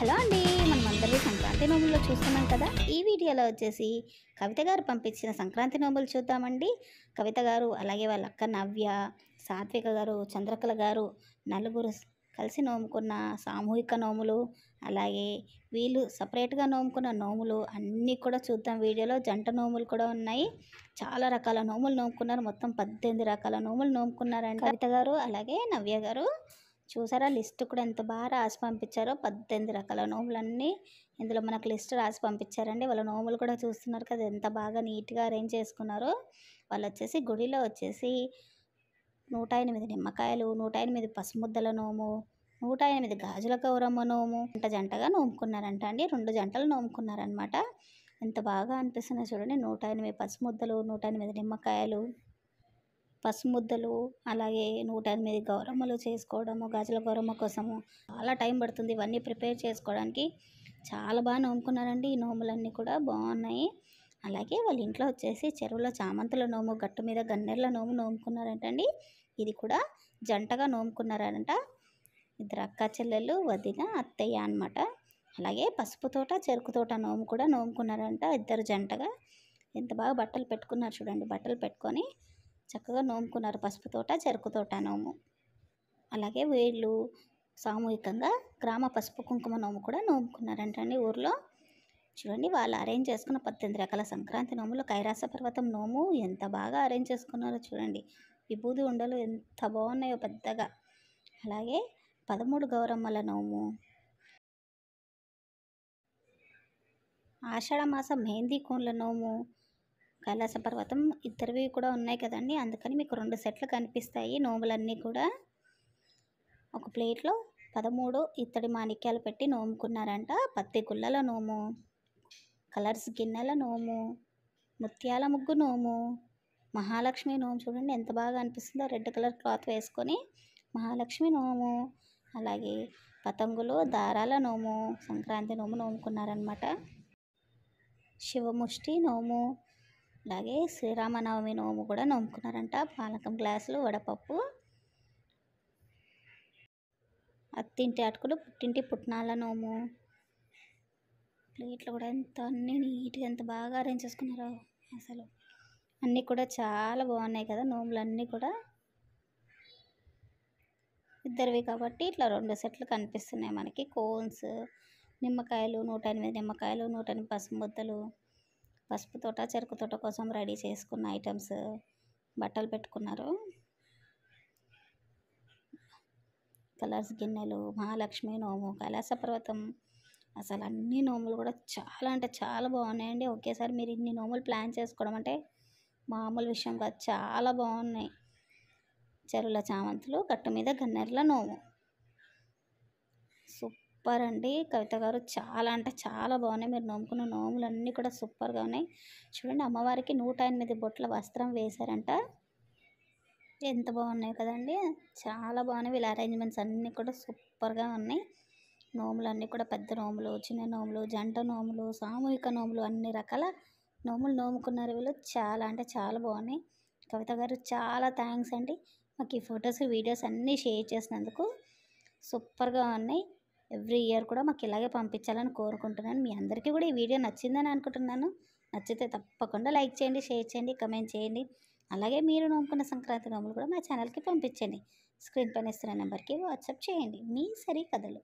hello అండి మనం అందరికీ సంక్రాంతి నోములు చూస్తున్నాం కదా ఈ వీడియోలో వచ్చేసి కవిత గారు పంపించిన సంక్రాంతి నోములు చూద్దామండి కవిత గారు అలాగే వాళ్ళ అక్క నవ్య సాత్విక గారు చంద్రకళ గారు నలుగురు కలిసి నోముకున్న సామూహిక నోములు అలాగే వీళ్ళు సపరేట్గా నోముకున్న నోములు అన్నీ కూడా చూద్దాం వీడియోలో జంట నోములు కూడా ఉన్నాయి చాలా రకాల నోములు నోముకున్నారు మొత్తం పద్దెనిమిది రకాల నోములు నోముకున్నారండి కవిత గారు అలాగే నవ్య గారు చూసారా లిస్ట్ కూడా ఎంత బాగా రాసి పంపించారో పద్దెనిమిది రకాల నోములన్నీ ఇందులో మనకు లిస్ట్ రాసి పంపించారండి వాళ్ళ నోములు కూడా చూస్తున్నారు కదా ఎంత బాగా నీట్గా అరేంజ్ చేసుకున్నారో వాళ్ళు వచ్చేసి గుడిలో వచ్చేసి నూట ఎనిమిది నిమ్మకాయలు నూట ఎనిమిది పసుముద్దల నోము నూట ఎనిమిది గాజుల గౌరమ్మ నోము జంట జంటగా నోముకున్నారంట అండి రెండు జంటలు నోముకున్నారనమాట ఎంత బాగా అనిపిస్తున్నాయి చూడండి నూట ఎనిమిది పసుముద్దలు నూట ఎనిమిది నిమ్మకాయలు పసుముద్దలు అలాగే నూట ఎనిమిది గౌరమ్మలు చేసుకోవడము గాజుల గౌరమ్మ కోసము చాలా టైం పడుతుంది ఇవన్నీ ప్రిపేర్ చేసుకోవడానికి చాలా బాగా నోముకున్నారండి ఈ నోములన్నీ కూడా బాగున్నాయి అలాగే వాళ్ళ ఇంట్లో వచ్చేసి చెరువులో చామంతుల నోము గట్టు మీద గన్నెర్ల నోము నోముకున్నారంటండి ఇది కూడా జంటగా నోముకున్నారంట ఇద్దరు అక్క చెల్లెలు వదిన అత్తయ్య అనమాట అలాగే పసుపు తోట చెరుకు తోట నోము కూడా నోముకున్నారంట ఇద్దరు జంటగా ఎంత బాగా బట్టలు పెట్టుకున్నారు చూడండి బట్టలు పెట్టుకొని చక్కగా నోముకున్నారు పసుపు తోట చెరుకు తోట నోము అలాగే వీళ్ళు సామూహికంగా గ్రామ పసుపు కుంకుమ నోము కూడా నోముకున్నారంటండి ఊర్లో చూడండి వాళ్ళు అరేంజ్ చేసుకున్న పద్దెనిమిది రకాల సంక్రాంతి నోములు కైరాస పర్వతం నోము ఎంత బాగా అరేంజ్ చేసుకున్నారో చూడండి విభూది ఉండలు ఎంత బాగున్నాయో పెద్దగా అలాగే పదమూడు గౌరమ్మల నోము ఆషాఢమాస మెహందీ కోన్ల నోము కైలాస పర్వతం ఇద్దరివి కూడా ఉన్నాయి కదండి అందుకని మీకు రెండు సెట్లు కనిపిస్తాయి నోములన్నీ కూడా ఒక ప్లేట్లో పదమూడు ఇత్తడి మాణిక్యాలు పెట్టి నోముకున్నారంట పత్తి గుల్లల నోము కలర్స్ గిన్నెల నోము ముత్యాల ముగ్గు నోము మహాలక్ష్మి నోము చూడండి ఎంత బాగా అనిపిస్తుందో రెడ్ కలర్ క్లాత్ వేసుకొని మహాలక్ష్మి నోము అలాగే పతంగులు దారాల నోము సంక్రాంతి నోము నోముకున్నారనమాట శివముష్టి నోము అలాగే శ్రీరామనవమి నోము కూడా నోముకున్నారంట పాలకం గ్లాసులు వడపప్పు అత్తింటి అటుకులు పుట్టింటి పుట్నాల నోము ప్లేట్లు కూడా ఎంత అన్ని నీట్గా ఎంత బాగా అరేంజ్ చేసుకున్నారు అసలు అన్నీ కూడా చాలా బాగున్నాయి కదా నోములు అన్నీ కూడా ఇద్దరివి కాబట్టి ఇట్లా రెండు సెట్లు కనిపిస్తున్నాయి మనకి కోన్స్ నిమ్మకాయలు నూట ఎనిమిది నిమ్మకాయలు నూట ఎనిమిది పసుపు ముద్దలు పసుపు తోట చెరుకు తోట కోసం రెడీ చేసుకున్న ఐటమ్స్ బట్టలు పెట్టుకున్నారు కలర్స్ గిన్నెలు మహాలక్ష్మి నోము కైలాస పర్వతం అసలు అన్ని నోములు కూడా చాలా అంటే చాలా బాగున్నాయండి ఒకేసారి మీరు ఇన్ని నోములు ప్లాన్ చేసుకోవడం అంటే మామూలు విషయం కాదు చాలా బాగున్నాయి చెరువుల చామంతులు కట్టు మీద గన్నెర్ల నోము సూపర్ అండి కవిత గారు చాలా అంటే చాలా బాగున్నాయి మీరు నోముకున్న నోములన్నీ కూడా సూపర్గా ఉన్నాయి చూడండి అమ్మవారికి నూట ఎనిమిది బొట్ల వస్త్రం వేశారంట ఎంత బాగున్నాయి కదండి చాలా బాగున్నాయి వీళ్ళ అరేంజ్మెంట్స్ అన్నీ కూడా సూపర్గా ఉన్నాయి నోములు అన్నీ కూడా పెద్ద నోములు చిన్న నోములు జంట నోములు సామూహిక నోములు అన్ని రకాల నోములు నోముకున్నారు వీళ్ళు చాలా అంటే చాలా బాగున్నాయి కవిత గారు చాలా థ్యాంక్స్ అండి మాకు ఈ ఫొటోస్ వీడియోస్ అన్నీ షేర్ చేసినందుకు సూపర్గా ఉన్నాయి ఎవ్రీ ఇయర్ కూడా మాకు ఇలాగే పంపించాలని కోరుకుంటున్నాను మీ అందరికీ కూడా ఈ వీడియో నచ్చిందని అనుకుంటున్నాను నచ్చితే తప్పకుండా లైక్ చేయండి షేర్ చేయండి కమెంట్ చేయండి అలాగే మీరు నొమ్ముకున్న సంక్రాంతి నోములు కూడా మా ఛానల్కి పంపించండి స్క్రీన్ పైన ఇస్తున్న నెంబర్కి వాట్సాప్ చేయండి మీ సరి కథలు